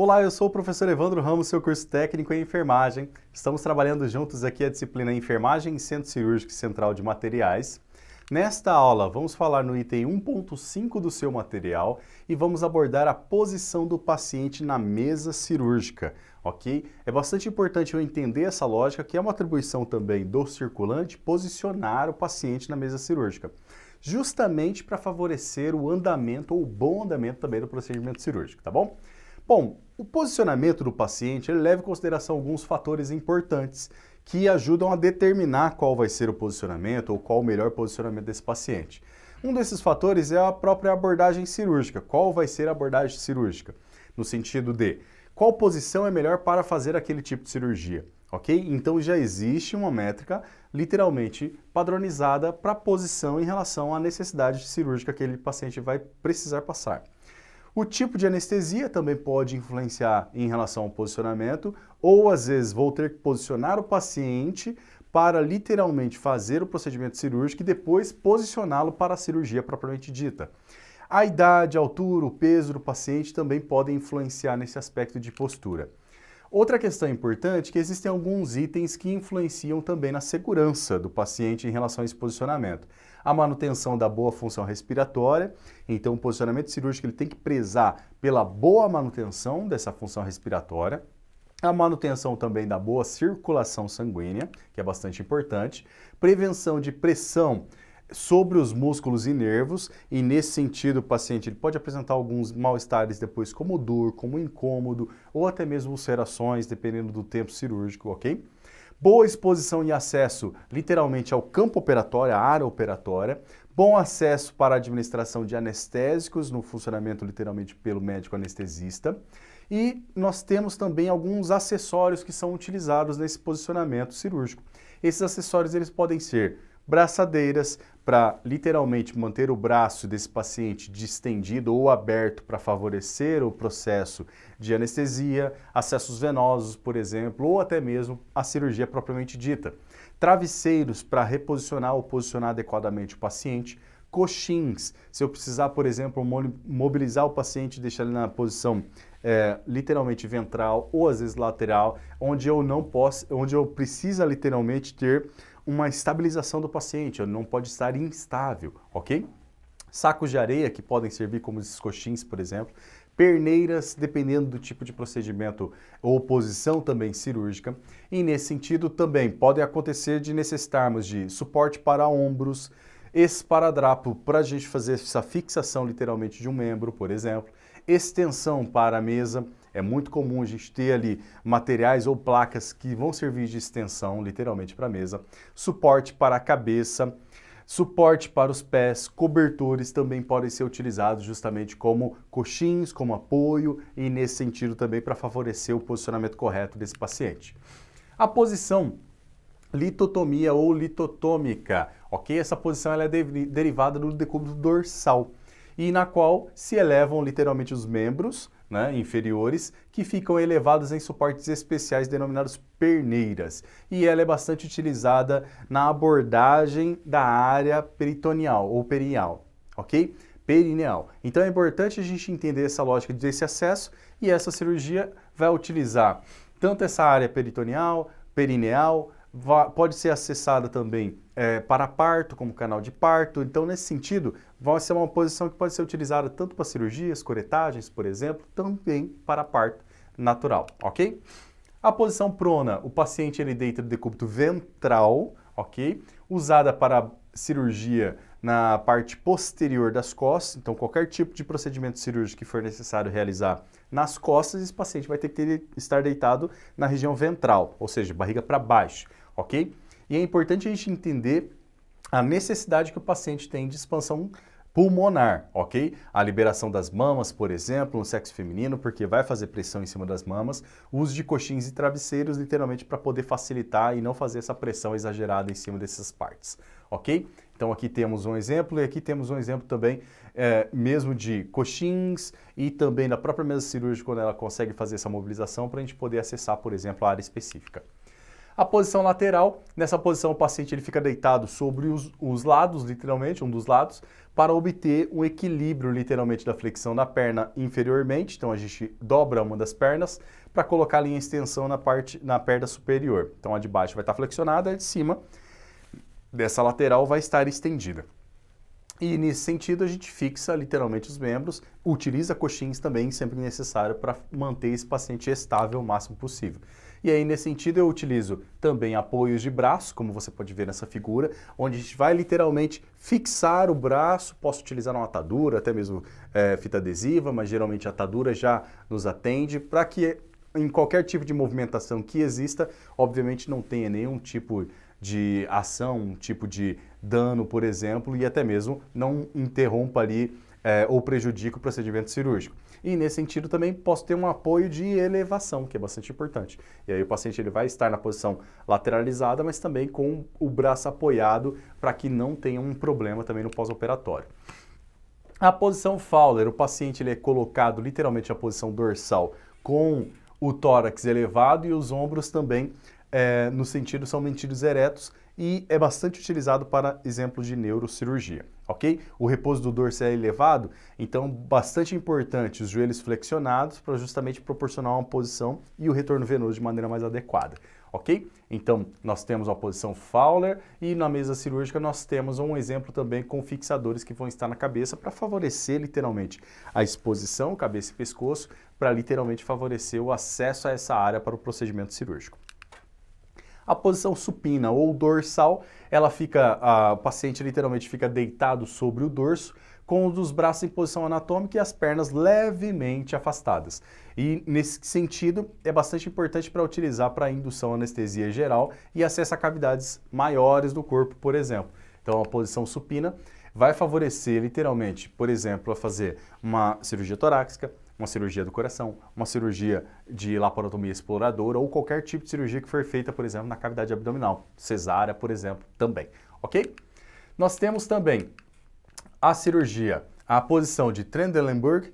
Olá, eu sou o professor Evandro Ramos, seu curso técnico em enfermagem. Estamos trabalhando juntos aqui a disciplina Enfermagem e Centro Cirúrgico e Central de Materiais. Nesta aula, vamos falar no item 1.5 do seu material e vamos abordar a posição do paciente na mesa cirúrgica, ok? É bastante importante eu entender essa lógica, que é uma atribuição também do circulante posicionar o paciente na mesa cirúrgica justamente para favorecer o andamento ou o bom andamento também do procedimento cirúrgico, tá bom? Bom, o posicionamento do paciente leva em consideração alguns fatores importantes que ajudam a determinar qual vai ser o posicionamento ou qual o melhor posicionamento desse paciente. Um desses fatores é a própria abordagem cirúrgica. Qual vai ser a abordagem cirúrgica? No sentido de qual posição é melhor para fazer aquele tipo de cirurgia, ok? Então já existe uma métrica literalmente padronizada para a posição em relação à necessidade cirúrgica que aquele paciente vai precisar passar. O tipo de anestesia também pode influenciar em relação ao posicionamento, ou às vezes vou ter que posicionar o paciente para literalmente fazer o procedimento cirúrgico e depois posicioná-lo para a cirurgia propriamente dita. A idade, a altura, o peso do paciente também podem influenciar nesse aspecto de postura. Outra questão importante é que existem alguns itens que influenciam também na segurança do paciente em relação a esse posicionamento. A manutenção da boa função respiratória, então o posicionamento cirúrgico ele tem que prezar pela boa manutenção dessa função respiratória, a manutenção também da boa circulação sanguínea, que é bastante importante, prevenção de pressão sobre os músculos e nervos, e nesse sentido o paciente ele pode apresentar alguns mal-estares depois, como dor, como incômodo, ou até mesmo ulcerações, dependendo do tempo cirúrgico, ok? Boa exposição e acesso, literalmente, ao campo operatório, à área operatória. Bom acesso para administração de anestésicos, no funcionamento, literalmente, pelo médico anestesista. E nós temos também alguns acessórios que são utilizados nesse posicionamento cirúrgico. Esses acessórios, eles podem ser braçadeiras para literalmente manter o braço desse paciente distendido ou aberto para favorecer o processo de anestesia, acessos venosos, por exemplo, ou até mesmo a cirurgia propriamente dita. Travesseiros para reposicionar ou posicionar adequadamente o paciente, coxins, se eu precisar, por exemplo, mobilizar o paciente e deixar ele na posição é, literalmente ventral ou às vezes lateral, onde eu não posso, onde eu precisa literalmente ter uma estabilização do paciente, ele não pode estar instável, ok? Sacos de areia que podem servir como escoxins, por exemplo, perneiras, dependendo do tipo de procedimento ou posição também cirúrgica. E nesse sentido também pode acontecer de necessitarmos de suporte para ombros, esparadrapo para a gente fazer essa fixação literalmente de um membro, por exemplo, extensão para a mesa. É muito comum a gente ter ali materiais ou placas que vão servir de extensão, literalmente, para a mesa. Suporte para a cabeça, suporte para os pés, cobertores também podem ser utilizados justamente como coxins, como apoio e nesse sentido também para favorecer o posicionamento correto desse paciente. A posição litotomia ou litotômica, ok? Essa posição ela é de derivada do decúbito dorsal e na qual se elevam literalmente os membros né, inferiores, que ficam elevados em suportes especiais denominados perneiras. E ela é bastante utilizada na abordagem da área peritoneal ou perineal, ok? Perineal. Então é importante a gente entender essa lógica desse acesso e essa cirurgia vai utilizar tanto essa área peritoneal, perineal, pode ser acessada também é, para parto, como canal de parto. Então, nesse sentido, vai ser uma posição que pode ser utilizada tanto para cirurgias, coretagens, por exemplo, também para parto natural, ok? A posição prona, o paciente ele deita no decúbito ventral, ok? Usada para cirurgia na parte posterior das costas, então qualquer tipo de procedimento cirúrgico que for necessário realizar nas costas, esse paciente vai ter que ter, estar deitado na região ventral, ou seja, barriga para baixo ok? E é importante a gente entender a necessidade que o paciente tem de expansão pulmonar, ok? A liberação das mamas, por exemplo, no sexo feminino, porque vai fazer pressão em cima das mamas, o uso de coxins e travesseiros, literalmente, para poder facilitar e não fazer essa pressão exagerada em cima dessas partes, ok? Então aqui temos um exemplo e aqui temos um exemplo também é, mesmo de coxins e também da própria mesa cirúrgica quando ela consegue fazer essa mobilização para a gente poder acessar, por exemplo, a área específica. A posição lateral, nessa posição o paciente ele fica deitado sobre os, os lados, literalmente, um dos lados, para obter o equilíbrio, literalmente, da flexão da perna inferiormente. Então a gente dobra uma das pernas para colocar a linha extensão na, parte, na perna superior. Então a de baixo vai estar flexionada, a de cima dessa lateral vai estar estendida. E nesse sentido, a gente fixa literalmente os membros, utiliza coxins também, sempre necessário, para manter esse paciente estável o máximo possível. E aí, nesse sentido, eu utilizo também apoios de braço, como você pode ver nessa figura, onde a gente vai literalmente fixar o braço, posso utilizar uma atadura, até mesmo é, fita adesiva, mas geralmente a atadura já nos atende, para que em qualquer tipo de movimentação que exista, obviamente não tenha nenhum tipo de ação, um tipo de dano, por exemplo, e até mesmo não interrompa ali é, ou prejudica o procedimento cirúrgico. E nesse sentido também posso ter um apoio de elevação, que é bastante importante. E aí o paciente ele vai estar na posição lateralizada, mas também com o braço apoiado para que não tenha um problema também no pós-operatório. A posição Fowler, o paciente ele é colocado literalmente na posição dorsal com o tórax elevado e os ombros também é, no sentido são mentidos eretos e é bastante utilizado para exemplos de neurocirurgia ok? O repouso do dorso é elevado, então bastante importante os joelhos flexionados para justamente proporcionar uma posição e o retorno venoso de maneira mais adequada, ok? Então nós temos a posição Fowler e na mesa cirúrgica nós temos um exemplo também com fixadores que vão estar na cabeça para favorecer literalmente a exposição, cabeça e pescoço, para literalmente favorecer o acesso a essa área para o procedimento cirúrgico. A posição supina ou dorsal, ela fica, a, o paciente literalmente fica deitado sobre o dorso, com os braços em posição anatômica e as pernas levemente afastadas. E nesse sentido, é bastante importante para utilizar para indução anestesia geral e acesso a cavidades maiores do corpo, por exemplo. Então, a posição supina vai favorecer literalmente, por exemplo, a fazer uma cirurgia torácica, uma cirurgia do coração, uma cirurgia de laparotomia exploradora ou qualquer tipo de cirurgia que for feita, por exemplo, na cavidade abdominal, cesárea, por exemplo, também, ok? Nós temos também a cirurgia, a posição de Trendelenburg,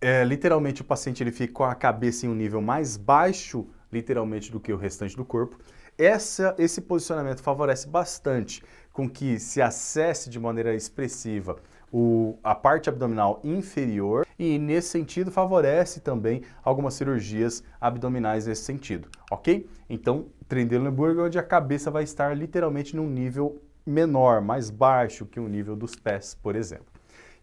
é, literalmente o paciente ele fica com a cabeça em um nível mais baixo, literalmente, do que o restante do corpo. Essa, esse posicionamento favorece bastante com que se acesse de maneira expressiva o, a parte abdominal inferior e nesse sentido favorece também algumas cirurgias abdominais nesse sentido, ok? Então, Trendelenburg é onde a cabeça vai estar literalmente num nível menor, mais baixo que o nível dos pés, por exemplo.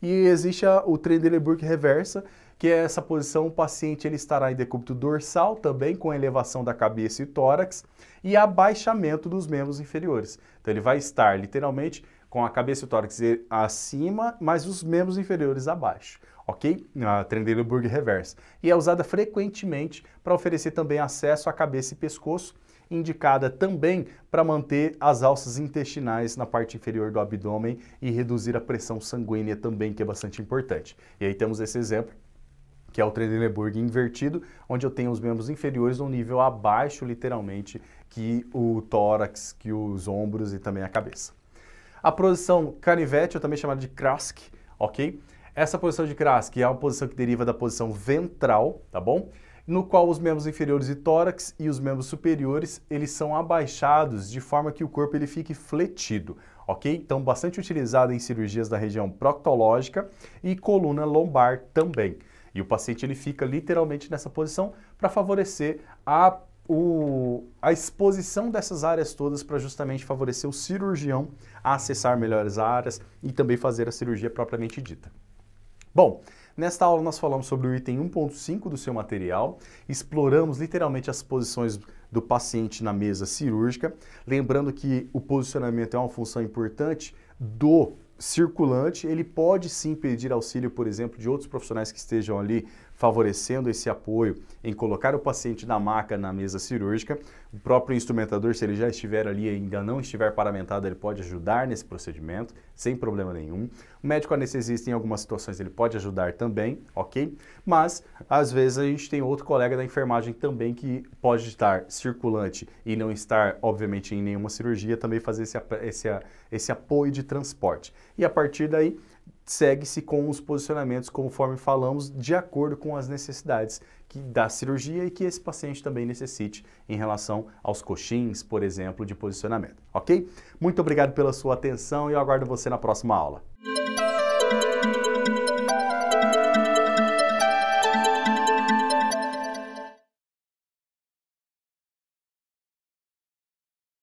E existe a, o Trendelenburg reversa, que é essa posição, o paciente ele estará em decúbito dorsal também, com elevação da cabeça e tórax, e abaixamento dos membros inferiores. Então ele vai estar literalmente com a cabeça e o tórax acima, mas os membros inferiores abaixo, ok? A Trendelenburg reversa. E é usada frequentemente para oferecer também acesso à cabeça e pescoço, indicada também para manter as alças intestinais na parte inferior do abdômen e reduzir a pressão sanguínea também, que é bastante importante. E aí temos esse exemplo que é o Trendelenburg invertido, onde eu tenho os membros inferiores no nível abaixo, literalmente, que o tórax, que os ombros e também a cabeça. A posição canivete, ou também chamada de Krask, ok? Essa posição de Krask é uma posição que deriva da posição ventral, tá bom? No qual os membros inferiores e tórax e os membros superiores, eles são abaixados de forma que o corpo ele fique fletido, ok? Então, bastante utilizada em cirurgias da região proctológica e coluna lombar também. E o paciente ele fica literalmente nessa posição para favorecer a, o, a exposição dessas áreas todas para justamente favorecer o cirurgião a acessar melhores áreas e também fazer a cirurgia propriamente dita. Bom, nesta aula nós falamos sobre o item 1.5 do seu material, exploramos literalmente as posições do paciente na mesa cirúrgica, lembrando que o posicionamento é uma função importante do circulante, ele pode sim pedir auxílio, por exemplo, de outros profissionais que estejam ali favorecendo esse apoio em colocar o paciente na maca na mesa cirúrgica. O próprio instrumentador, se ele já estiver ali e ainda não estiver paramentado, ele pode ajudar nesse procedimento, sem problema nenhum. O médico anestesista, em algumas situações, ele pode ajudar também, ok? Mas, às vezes, a gente tem outro colega da enfermagem também que pode estar circulante e não estar, obviamente, em nenhuma cirurgia, também fazer esse, esse, esse apoio de transporte. E a partir daí, segue-se com os posicionamentos, conforme falamos, de acordo com as necessidades que da cirurgia e que esse paciente também necessite em relação aos coxins, por exemplo, de posicionamento, ok? Muito obrigado pela sua atenção e eu aguardo você na próxima aula.